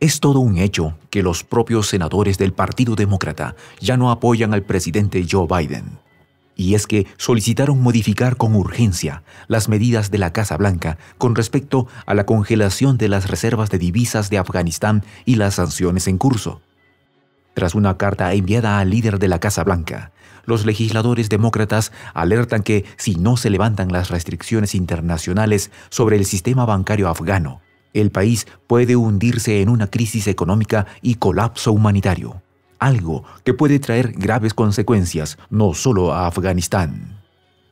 Es todo un hecho que los propios senadores del Partido Demócrata ya no apoyan al presidente Joe Biden. Y es que solicitaron modificar con urgencia las medidas de la Casa Blanca con respecto a la congelación de las reservas de divisas de Afganistán y las sanciones en curso. Tras una carta enviada al líder de la Casa Blanca, los legisladores demócratas alertan que si no se levantan las restricciones internacionales sobre el sistema bancario afgano, el país puede hundirse en una crisis económica y colapso humanitario, algo que puede traer graves consecuencias no solo a Afganistán.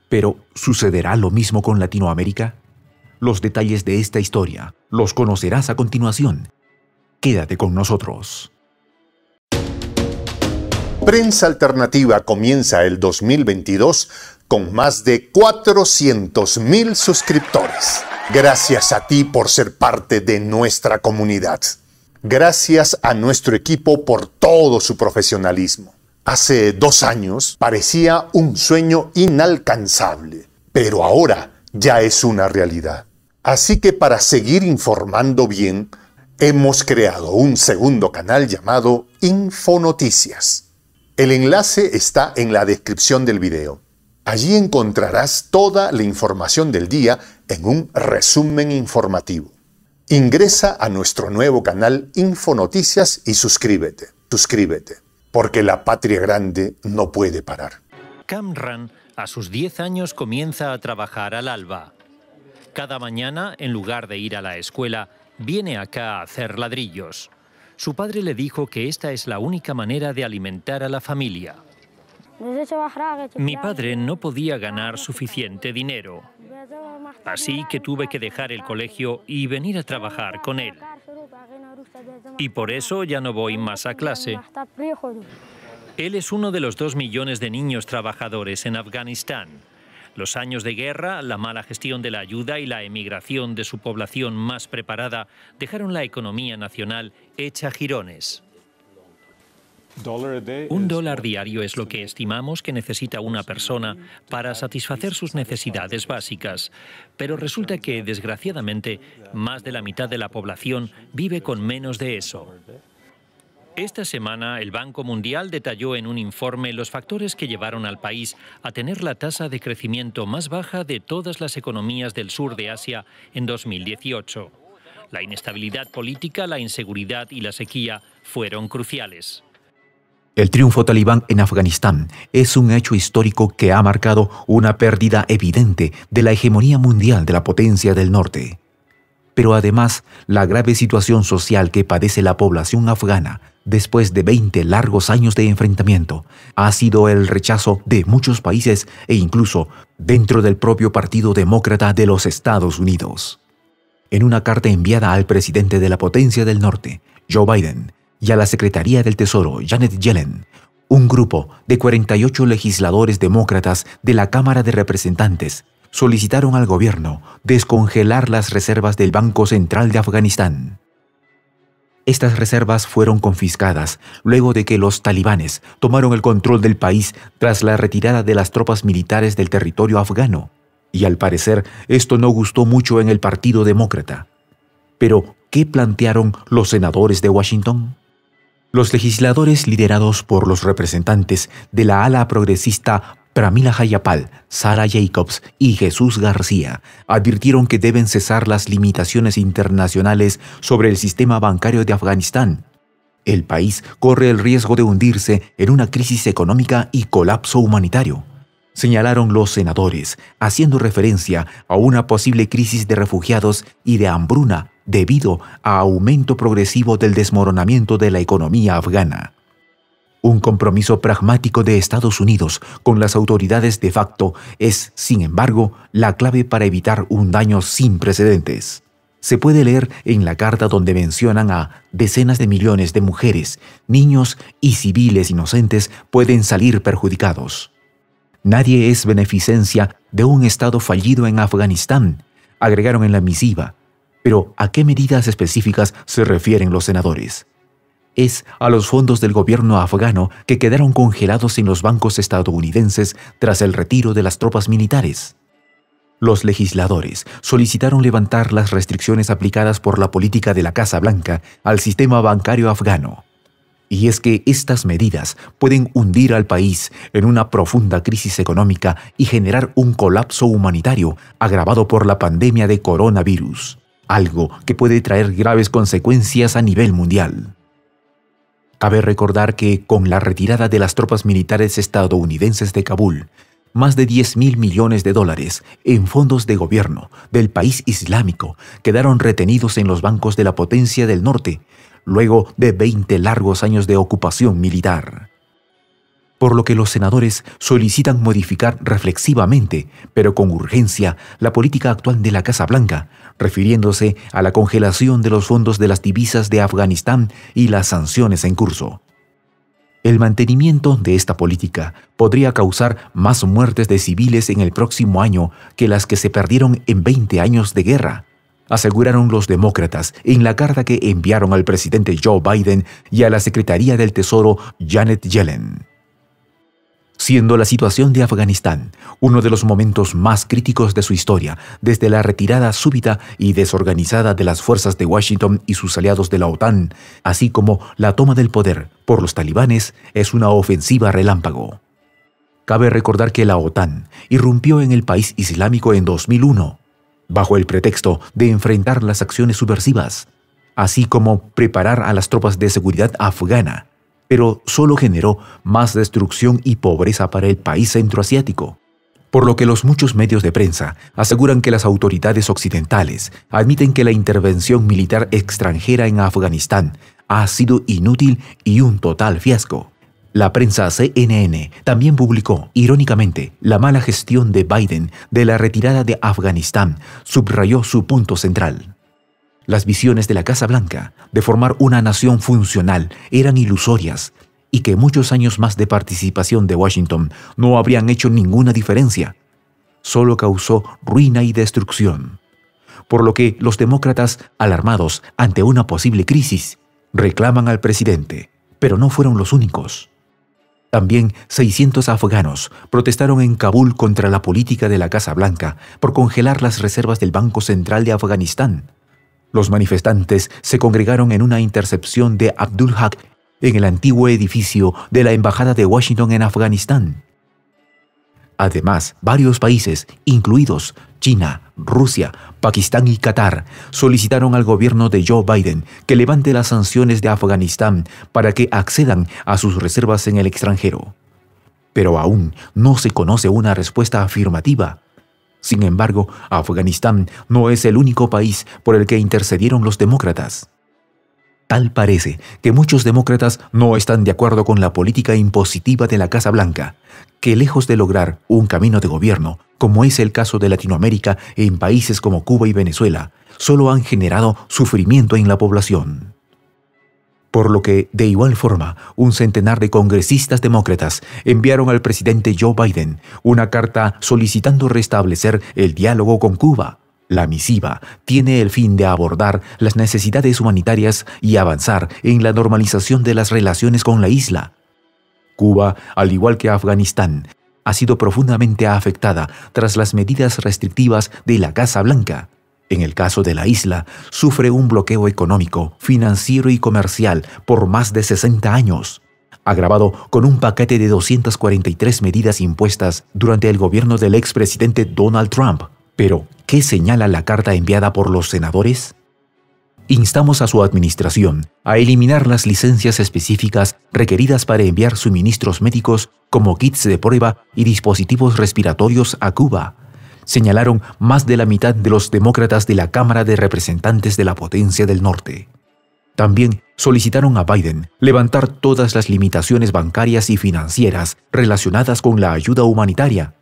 Pero, ¿sucederá lo mismo con Latinoamérica? Los detalles de esta historia los conocerás a continuación. Quédate con nosotros. Prensa Alternativa comienza el 2022 con más de 400.000 suscriptores. Gracias a ti por ser parte de nuestra comunidad. Gracias a nuestro equipo por todo su profesionalismo. Hace dos años parecía un sueño inalcanzable, pero ahora ya es una realidad. Así que para seguir informando bien, hemos creado un segundo canal llamado Infonoticias. El enlace está en la descripción del video. Allí encontrarás toda la información del día en un resumen informativo. Ingresa a nuestro nuevo canal Infonoticias y suscríbete, suscríbete, porque la patria grande no puede parar. Camran a sus 10 años comienza a trabajar al alba. Cada mañana, en lugar de ir a la escuela, viene acá a hacer ladrillos. Su padre le dijo que esta es la única manera de alimentar a la familia. Mi padre no podía ganar suficiente dinero, así que tuve que dejar el colegio y venir a trabajar con él. Y por eso ya no voy más a clase. Él es uno de los dos millones de niños trabajadores en Afganistán. Los años de guerra, la mala gestión de la ayuda y la emigración de su población más preparada dejaron la economía nacional hecha girones. Un dólar diario es lo que estimamos que necesita una persona para satisfacer sus necesidades básicas, pero resulta que, desgraciadamente, más de la mitad de la población vive con menos de eso. Esta semana el Banco Mundial detalló en un informe los factores que llevaron al país a tener la tasa de crecimiento más baja de todas las economías del sur de Asia en 2018. La inestabilidad política, la inseguridad y la sequía fueron cruciales. El triunfo talibán en Afganistán es un hecho histórico que ha marcado una pérdida evidente de la hegemonía mundial de la potencia del norte. Pero además, la grave situación social que padece la población afgana después de 20 largos años de enfrentamiento ha sido el rechazo de muchos países e incluso dentro del propio Partido Demócrata de los Estados Unidos. En una carta enviada al presidente de la potencia del norte, Joe Biden, y a la Secretaría del Tesoro, Janet Yellen, un grupo de 48 legisladores demócratas de la Cámara de Representantes solicitaron al gobierno descongelar las reservas del Banco Central de Afganistán. Estas reservas fueron confiscadas luego de que los talibanes tomaron el control del país tras la retirada de las tropas militares del territorio afgano, y al parecer esto no gustó mucho en el Partido Demócrata. Pero, ¿qué plantearon los senadores de Washington? Los legisladores liderados por los representantes de la ala progresista Pramila Jayapal, Sara Jacobs y Jesús García advirtieron que deben cesar las limitaciones internacionales sobre el sistema bancario de Afganistán. El país corre el riesgo de hundirse en una crisis económica y colapso humanitario, señalaron los senadores, haciendo referencia a una posible crisis de refugiados y de hambruna debido a aumento progresivo del desmoronamiento de la economía afgana. Un compromiso pragmático de Estados Unidos con las autoridades de facto es, sin embargo, la clave para evitar un daño sin precedentes. Se puede leer en la carta donde mencionan a decenas de millones de mujeres, niños y civiles inocentes pueden salir perjudicados. Nadie es beneficencia de un Estado fallido en Afganistán, agregaron en la misiva, pero, ¿a qué medidas específicas se refieren los senadores? Es a los fondos del gobierno afgano que quedaron congelados en los bancos estadounidenses tras el retiro de las tropas militares. Los legisladores solicitaron levantar las restricciones aplicadas por la política de la Casa Blanca al sistema bancario afgano. Y es que estas medidas pueden hundir al país en una profunda crisis económica y generar un colapso humanitario agravado por la pandemia de coronavirus algo que puede traer graves consecuencias a nivel mundial. Cabe recordar que, con la retirada de las tropas militares estadounidenses de Kabul, más de 10 mil millones de dólares en fondos de gobierno del país islámico quedaron retenidos en los bancos de la potencia del norte, luego de 20 largos años de ocupación militar por lo que los senadores solicitan modificar reflexivamente, pero con urgencia, la política actual de la Casa Blanca, refiriéndose a la congelación de los fondos de las divisas de Afganistán y las sanciones en curso. El mantenimiento de esta política podría causar más muertes de civiles en el próximo año que las que se perdieron en 20 años de guerra, aseguraron los demócratas en la carta que enviaron al presidente Joe Biden y a la Secretaría del Tesoro Janet Yellen siendo la situación de Afganistán uno de los momentos más críticos de su historia, desde la retirada súbita y desorganizada de las fuerzas de Washington y sus aliados de la OTAN, así como la toma del poder por los talibanes, es una ofensiva relámpago. Cabe recordar que la OTAN irrumpió en el país islámico en 2001, bajo el pretexto de enfrentar las acciones subversivas, así como preparar a las tropas de seguridad afgana pero solo generó más destrucción y pobreza para el país centroasiático. Por lo que los muchos medios de prensa aseguran que las autoridades occidentales admiten que la intervención militar extranjera en Afganistán ha sido inútil y un total fiasco. La prensa CNN también publicó, irónicamente, la mala gestión de Biden de la retirada de Afganistán, subrayó su punto central. Las visiones de la Casa Blanca de formar una nación funcional eran ilusorias y que muchos años más de participación de Washington no habrían hecho ninguna diferencia. Solo causó ruina y destrucción. Por lo que los demócratas, alarmados ante una posible crisis, reclaman al presidente, pero no fueron los únicos. También 600 afganos protestaron en Kabul contra la política de la Casa Blanca por congelar las reservas del Banco Central de Afganistán los manifestantes se congregaron en una intercepción de Abdul Haq en el antiguo edificio de la Embajada de Washington en Afganistán. Además, varios países, incluidos China, Rusia, Pakistán y Qatar, solicitaron al gobierno de Joe Biden que levante las sanciones de Afganistán para que accedan a sus reservas en el extranjero. Pero aún no se conoce una respuesta afirmativa sin embargo, Afganistán no es el único país por el que intercedieron los demócratas. Tal parece que muchos demócratas no están de acuerdo con la política impositiva de la Casa Blanca, que lejos de lograr un camino de gobierno, como es el caso de Latinoamérica en países como Cuba y Venezuela, solo han generado sufrimiento en la población por lo que, de igual forma, un centenar de congresistas demócratas enviaron al presidente Joe Biden una carta solicitando restablecer el diálogo con Cuba. La misiva tiene el fin de abordar las necesidades humanitarias y avanzar en la normalización de las relaciones con la isla. Cuba, al igual que Afganistán, ha sido profundamente afectada tras las medidas restrictivas de la Casa Blanca. En el caso de la isla, sufre un bloqueo económico, financiero y comercial por más de 60 años, agravado con un paquete de 243 medidas impuestas durante el gobierno del expresidente Donald Trump. Pero, ¿qué señala la carta enviada por los senadores? Instamos a su administración a eliminar las licencias específicas requeridas para enviar suministros médicos como kits de prueba y dispositivos respiratorios a Cuba señalaron más de la mitad de los demócratas de la Cámara de Representantes de la Potencia del Norte. También solicitaron a Biden levantar todas las limitaciones bancarias y financieras relacionadas con la ayuda humanitaria,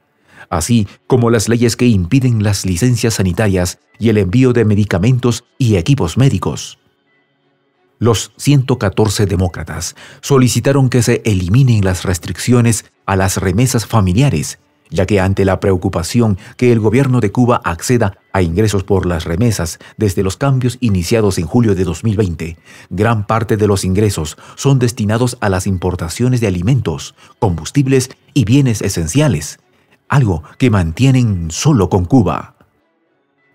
así como las leyes que impiden las licencias sanitarias y el envío de medicamentos y equipos médicos. Los 114 demócratas solicitaron que se eliminen las restricciones a las remesas familiares ya que ante la preocupación que el gobierno de Cuba acceda a ingresos por las remesas desde los cambios iniciados en julio de 2020, gran parte de los ingresos son destinados a las importaciones de alimentos, combustibles y bienes esenciales, algo que mantienen solo con Cuba.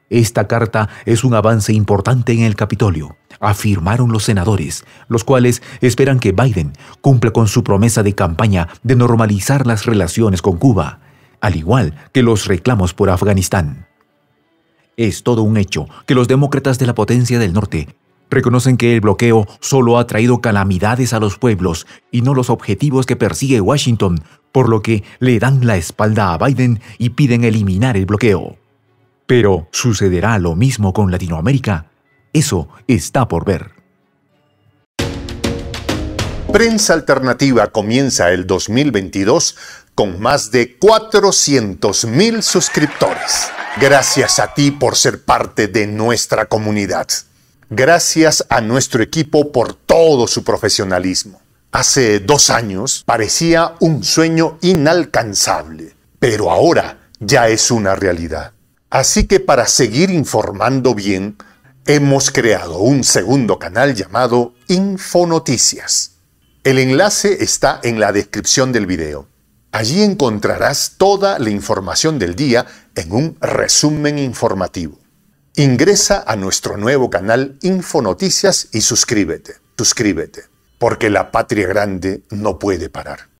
Esta carta es un avance importante en el Capitolio, afirmaron los senadores, los cuales esperan que Biden cumpla con su promesa de campaña de normalizar las relaciones con Cuba al igual que los reclamos por Afganistán. Es todo un hecho que los demócratas de la potencia del norte reconocen que el bloqueo solo ha traído calamidades a los pueblos y no los objetivos que persigue Washington, por lo que le dan la espalda a Biden y piden eliminar el bloqueo. Pero sucederá lo mismo con Latinoamérica. Eso está por ver. Prensa Alternativa comienza el 2022 con más de 400 mil suscriptores. Gracias a ti por ser parte de nuestra comunidad. Gracias a nuestro equipo por todo su profesionalismo. Hace dos años parecía un sueño inalcanzable, pero ahora ya es una realidad. Así que para seguir informando bien, hemos creado un segundo canal llamado Infonoticias. El enlace está en la descripción del video. Allí encontrarás toda la información del día en un resumen informativo. Ingresa a nuestro nuevo canal Infonoticias y suscríbete, suscríbete, porque la patria grande no puede parar.